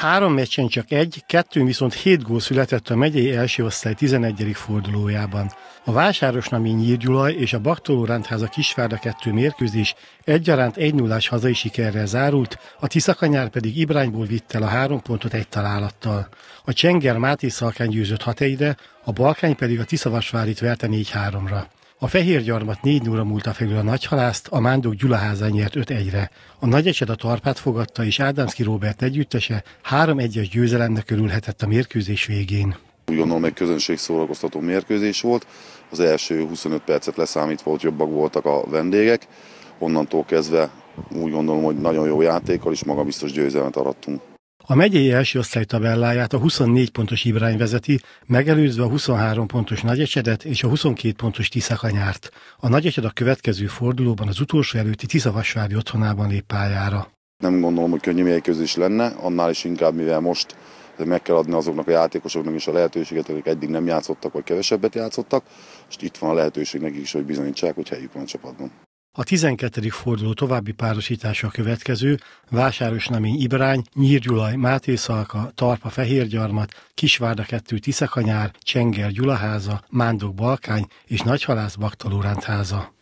Három meccsen csak egy, kettőn viszont hét gól született a megyei első osztály 11. fordulójában. A vásárosnami Nyírgyulaj és a Baktoló Rendháza Kisvárda kettő mérkőzés egyaránt 1 0 hazai sikerrel zárult, a Tiszakanyár pedig Ibrányból vitt el a három pontot egy találattal. A Csenger Máté Szalkány győzött hat egyre, a Balkány pedig a Tiszavasvárit verte 4-3-ra. A fehér gyarmat 4 0 múlta felül a nagyhalászt, a Mándok Gyulaháza nyert 5-1-re. A nagyecsed a tarpát fogadta, és Ádámszki Róbert együttese 3-1-es győzelemnek körülhetett a mérkőzés végén. Úgy gondolom, egy szórakoztató mérkőzés volt. Az első 25 percet leszámítva, volt jobbak voltak a vendégek. Onnantól kezdve úgy gondolom, hogy nagyon jó játékkal is magabiztos győzelmet arattunk. A megyei első osztály tabelláját a 24 pontos Ibrány vezeti, megelőzve a 23 pontos Nagyecsedet és a 22 pontos Tiszakanyárt. A Nagyecsed a következő fordulóban az utolsó előtti Tiszavasvári otthonában lép pályára. Nem gondolom, hogy könnyű mérkőzés lenne, annál is inkább, mivel most meg kell adni azoknak a játékosoknak is a lehetőséget, akik eddig nem játszottak, vagy kevesebbet játszottak, és itt van a lehetőség nekik is, hogy bizonyítsák, hogy helyük van a csapatban. A 12. forduló további párosítása a következő, Vásáros Namény Ibrány, Gyulaj, Máté Szalka, Tarpa Fehérgyarmat, Kisvárda 2 Tiszakanyár, Csenger Gyulaháza, Mándok Balkány és Nagyhalász Baktalóránt háza.